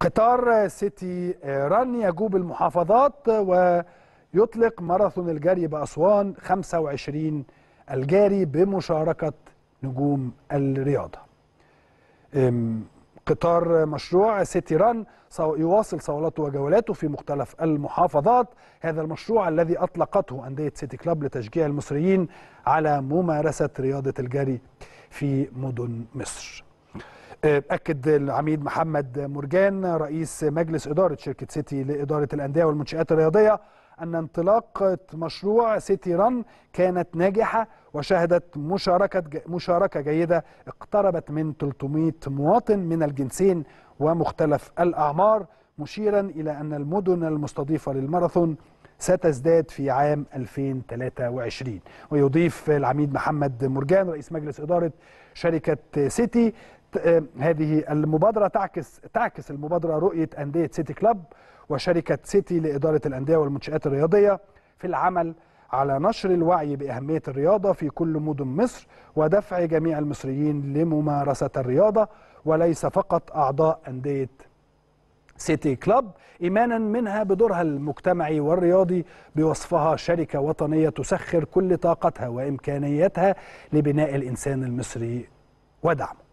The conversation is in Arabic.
قطار سيتي رن يجوب المحافظات ويطلق ماراثون الجري بأسوان 25 الجاري بمشاركة نجوم الرياضة قطار مشروع سيتي ران يواصل صولاته وجولاته في مختلف المحافظات هذا المشروع الذي أطلقته أندية سيتي كلاب لتشجيع المصريين على ممارسة رياضة الجري في مدن مصر آه، أكد العميد محمد مرجان رئيس مجلس إدارة شركة سيتي لإدارة الأندية والمنشآت الرياضية أن انطلاقة مشروع سيتي رن كانت ناجحة وشهدت مشاركة مشاركة جيدة اقتربت من 300 مواطن من الجنسين ومختلف الأعمار مشيرا إلى أن المدن المستضيفة للماراثون ستزداد في عام 2023 ويضيف العميد محمد مرجان رئيس مجلس إدارة شركة سيتي آه، هذه المبادرة تعكس تعكس المبادرة رؤية أندية سيتي كلاب وشركة سيتي لإدارة الأندية والمنشآت الرياضية في العمل على نشر الوعي بأهمية الرياضة في كل مدن مصر ودفع جميع المصريين لممارسة الرياضة وليس فقط أعضاء أندية سيتي كلاب إيمانا منها بدورها المجتمعي والرياضي بوصفها شركة وطنية تسخر كل طاقتها وإمكانياتها لبناء الإنسان المصري ودعمه